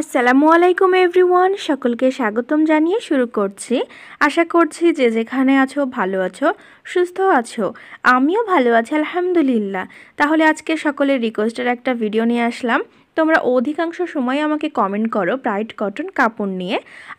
আসসালামু আলাইকুম এভরিওয়ান সকলকে স্বাগতম জানিয়ে শুরু করছি আশা করছি যে যেখানে আছো ভালো আছো সুস্থ আছো আমিও ভালো আছি আলহামদুলিল্লাহ তাহলে আজকে সকলের রিকোয়েস্টের একটা ভিডিও নিয়ে আসলাম তোমরা অধিকাংশ সময় আমাকে কমেন্ট করো ব্রাইট কটন কাপড় নিয়ে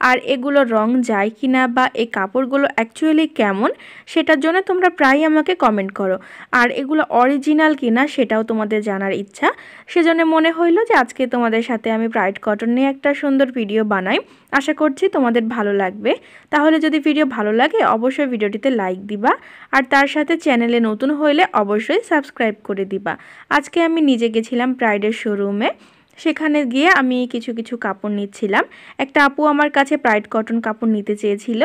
আর এগুলো রং যায় কি না বা এই কাপড়গুলো অ্যাকচুয়ালি কেমন সেটার জন্য তোমরা প্রায় আমাকে কমেন্ট করো আর এগুলো অরিজিনাল কি না সেটাও তোমাদের জানার ইচ্ছা সেজন্য মনে হইলো যে আজকে তোমাদের সাথে আমি ব্রাইট কটন নিয়ে একটা সুন্দর ভিডিও বানাই আশা করছি তোমাদের ভালো লাগবে তাহলে যদি ভিডিও ভালো লাগে অবশ্যই ভিডিওটিতে লাইক দিবা আর তার সাথে চ্যানেলে নতুন হলে অবশ্যই সাবস্ক্রাইব করে দিবা আজকে আমি নিজে গেছিলাম প্রাইডের শোরুমে সেখানে গিয়ে আমি কিছু কিছু কাপড় নিচ্ছিলাম একটা আপু আমার কাছে প্রাইড কটন কাপড় নিতে চেয়েছিল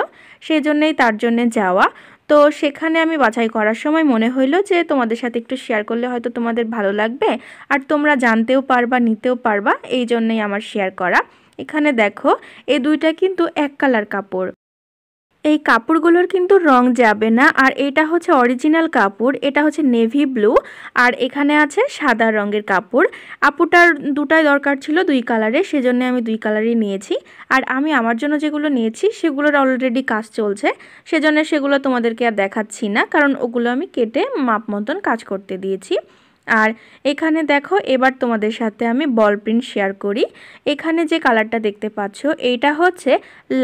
সেই জন্যই তার জন্যে যাওয়া তো সেখানে আমি বাছাই করার সময় মনে হইলো যে তোমাদের সাথে একটু শেয়ার করলে হয়তো তোমাদের ভালো লাগবে আর তোমরা জানতেও পারবা নিতেও পারবা এই জন্যই আমার শেয়ার করা এখানে দেখো এই দুইটা কিন্তু এক কালার কাপড় এই কাপড়গুলোর কিন্তু রং যাবে না আর এটা হচ্ছে অরিজিনাল কাপড় এটা হচ্ছে নেভি ব্লু আর এখানে আছে সাদা রঙের কাপড় আপুটার দুটাই দরকার ছিল দুই কালারে সেজন্য আমি দুই কালারই নিয়েছি আর আমি আমার জন্য যেগুলো নিয়েছি সেগুলোর অলরেডি কাজ চলছে সেজন্য সেগুলো তোমাদেরকে আর দেখাচ্ছি না কারণ ওগুলো আমি কেটে মাপ মতন কাজ করতে দিয়েছি আর এখানে দেখো এবার তোমাদের সাথে আমি বল প্রিন্ট শেয়ার করি এখানে যে কালারটা দেখতে পাচ্ছ এইটা হচ্ছে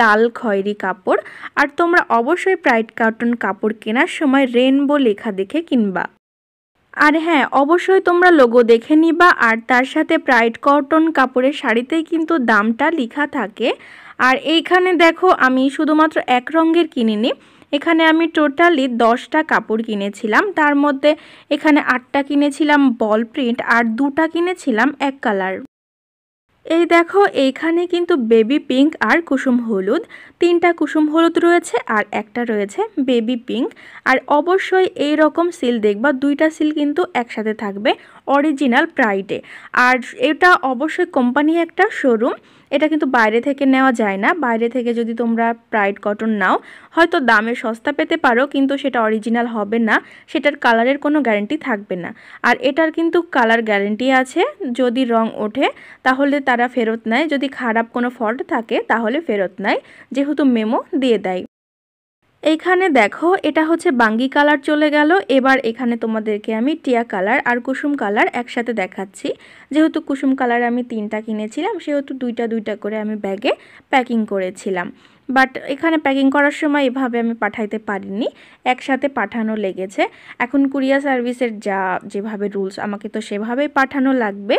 লাল খয়েরি কাপড় আর তোমরা অবশ্যই প্রাইড কার্টন কাপড় কেনার সময় রেনবো লেখা দেখে কিনবা আর হ্যাঁ অবশ্যই তোমরা লোগো দেখে নিবা আর তার সাথে প্রাইড কটন কাপড়ের শাড়িতেই কিন্তু দামটা লেখা থাকে আর এইখানে দেখো আমি শুধুমাত্র এক রঙের কিনিনি এখানে আমি টোটালি দশটা কাপড় কিনেছিলাম তার মধ্যে এখানে আটটা কিনেছিলাম বল প্রিন্ট আর দুটা কিনেছিলাম এক কালার এই দেখো এইখানে কিন্তু বেবি পিঙ্ক আর কুসুম হলুদ তিনটা কুসুম হলুদ রয়েছে আর একটা রয়েছে বেবি পিঙ্ক আর অবশ্যই এই রকম সিল দেখবা দুইটা সিল কিন্তু একসাথে থাকবে অরিজিনাল প্রাইডে আর এটা অবশ্যই কোম্পানি একটা শোরুম এটা কিন্তু বাইরে থেকে নেওয়া যায় না বাইরে থেকে যদি তোমরা প্রাইড কটন নাও হয়তো দামে সস্তা পেতে পারো কিন্তু সেটা অরিজিনাল হবে না সেটার কালারের কোনো গ্যারেন্টি থাকবে না আর এটার কিন্তু কালার গ্যারেন্টি আছে যদি রং ওঠে তাহলে তারা ফেরত নেয় যদি খারাপ কোনো ফল্ট থাকে তাহলে ফেরত নেয় যেহেতু মেমো দিয়ে দেয় এইখানে দেখো এটা হচ্ছে বাঙ্গি কালার চলে গেল এবার এখানে তোমাদেরকে আমি টিয়া কালার আর কুসুম কালার একসাথে দেখাচ্ছি যেহেতু কুসুম কালার আমি তিনটা কিনেছিলাম সেহেতু দুইটা দুইটা করে আমি ব্যাগে প্যাকিং করেছিলাম বাট এখানে প্যাকিং করার সময় এভাবে আমি পাঠাইতে পারিনি একসাথে পাঠানো লেগেছে এখন কুরিয়া সার্ভিসের যা যেভাবে রুলস আমাকে তো সেভাবেই পাঠানো লাগবে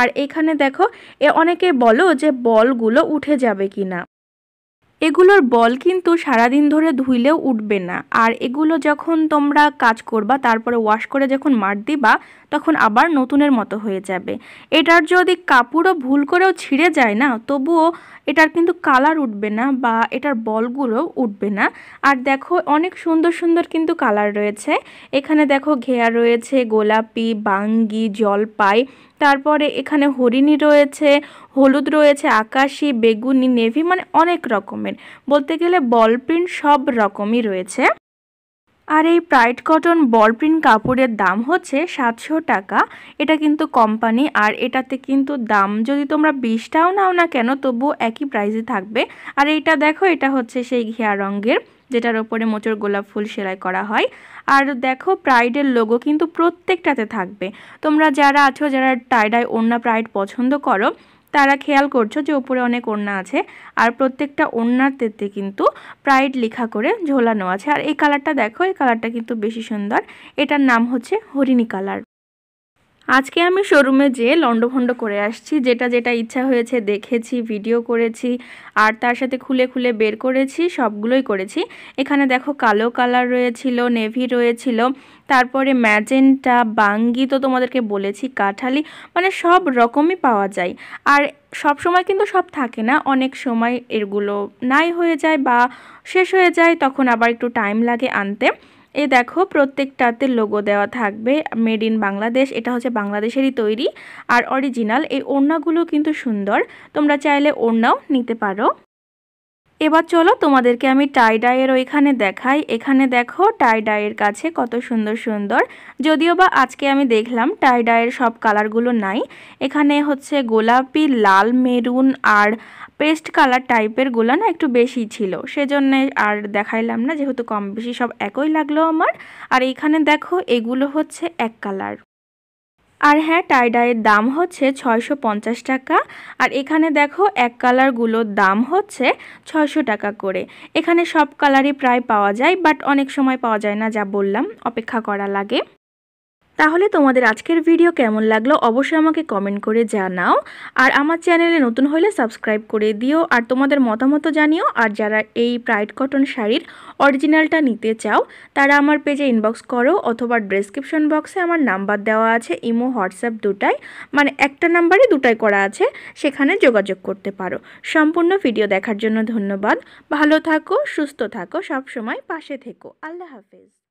আর এখানে দেখো এ অনেকে বলো যে বলগুলো উঠে যাবে কি না এগুলোর বল কিন্তু সারাদিন ধরে ধুইলেও উঠবে না আর এগুলো যখন তোমরা কাজ করবা তারপরে ওয়াশ করে যখন মার দিবা তখন আবার নতুনের মতো হয়ে যাবে এটার যদি কাপড়ও ভুল করেও ছিঁড়ে যায় না তবুও এটার কিন্তু কালার উঠবে না বা এটার বলগুলো উঠবে না আর দেখো অনেক সুন্দর সুন্দর কিন্তু কালার রয়েছে এখানে দেখো ঘেয়া রয়েছে গোলাপি বাঙ্গি জলপাই তারপরে এখানে হরিণী রয়েছে হলুদ রয়েছে আকাশি বেগুনি নেভি মানে অনেক রকমের বলতে গেলে বল প্রিন্ট সব রকমই রয়েছে আর এই প্রাইড কটন বল প্রিন্ট কাপড়ের দাম হচ্ছে সাতশো টাকা এটা কিন্তু কোম্পানি আর এটাতে কিন্তু দাম যদি তোমরা বিশটাও নাও না কেন তবু একই প্রাইসে থাকবে আর এইটা দেখো এটা হচ্ছে সেই ঘিয়া রঙের যেটার ওপরে মোচর গোলাপ ফুল সেলাই করা হয় আর দেখো প্রাইডের লোগো কিন্তু প্রত্যেকটাতে থাকবে তোমরা যারা আছো যারা টাইডাই অন্য প্রাইড পছন্দ করো তারা খেয়াল করছো যে উপরে অনেক ওড়না আছে আর প্রত্যেকটা ওড়নার তেতে কিন্তু প্রাইড লেখা করে ঝোলানো আছে আর এই কালারটা দেখো এই কালারটা কিন্তু বেশি সুন্দর এটার নাম হচ্ছে হরিণী কালার আজকে আমি শোরুমে যেয়ে লন্ডভন্ড করে আসছি যেটা যেটা ইচ্ছা হয়েছে দেখেছি ভিডিও করেছি আর তার সাথে খুলে খুলে বের করেছি সবগুলোই করেছি এখানে দেখো কালো কালার রয়েছিল নেভি রয়েছিল তারপরে ম্যাজেন্টা বাঙ্গি তো তোমাদেরকে বলেছি কাঠালি মানে সব রকমই পাওয়া যায় আর সব সময় কিন্তু সব থাকে না অনেক সময় এরগুলো নাই হয়ে যায় বা শেষ হয়ে যায় তখন আবার একটু টাইম লাগে আনতে এ দেখো প্রত্যেকটাতে লোগো দেওয়া থাকবে মেড ইন বাংলাদেশ এটা হচ্ছে বাংলাদেশেরই তৈরি আর অরিজিনাল এই ওড়নাগুলো কিন্তু সুন্দর তোমরা চাইলে ওড়নাও নিতে পারো এবার চলো তোমাদেরকে আমি টাই ডাইয়ের ওইখানে দেখাই এখানে দেখো টাই ডাইয়ের কাছে কত সুন্দর সুন্দর যদিও বা আজকে আমি দেখলাম টাই ডাইয়ের সব কালারগুলো নাই এখানে হচ্ছে গোলাপি লাল মেরুন আর পেস্ট কালার টাইপের গুলো না একটু বেশি ছিল সেজন্য আর দেখাইলাম না যেহেতু কম বেশি সব একই লাগলো আমার আর এখানে দেখো এগুলো হচ্ছে এক কালার আর হ্যাঁ টাইডাইয়ের দাম হচ্ছে ছয়শো টাকা আর এখানে দেখো এক কালারগুলোর দাম হচ্ছে ছয়শো টাকা করে এখানে সব কালারই প্রায় পাওয়া যায় বাট অনেক সময় পাওয়া যায় না যা বললাম অপেক্ষা করা লাগে তাহলে তোমাদের আজকের ভিডিও কেমন লাগলো অবশ্যই আমাকে কমেন্ট করে জানাও আর আমার চ্যানেলে নতুন হলে সাবস্ক্রাইব করে দিও আর তোমাদের মতামত জানিও আর যারা এই প্রাইড কটন শাড়ির অরিজিনালটা নিতে চাও তারা আমার পেজে ইনবক্স করো অথবা ডেসক্রিপশন বক্সে আমার নাম্বার দেওয়া আছে ইমো হোয়াটসঅ্যাপ দুটাই মানে একটা নাম্বারে দুটাই করা আছে সেখানে যোগাযোগ করতে পারো সম্পূর্ণ ভিডিও দেখার জন্য ধন্যবাদ ভালো থাকো সুস্থ থাকো সবসময় পাশে থেকো আল্লাহ হাফেজ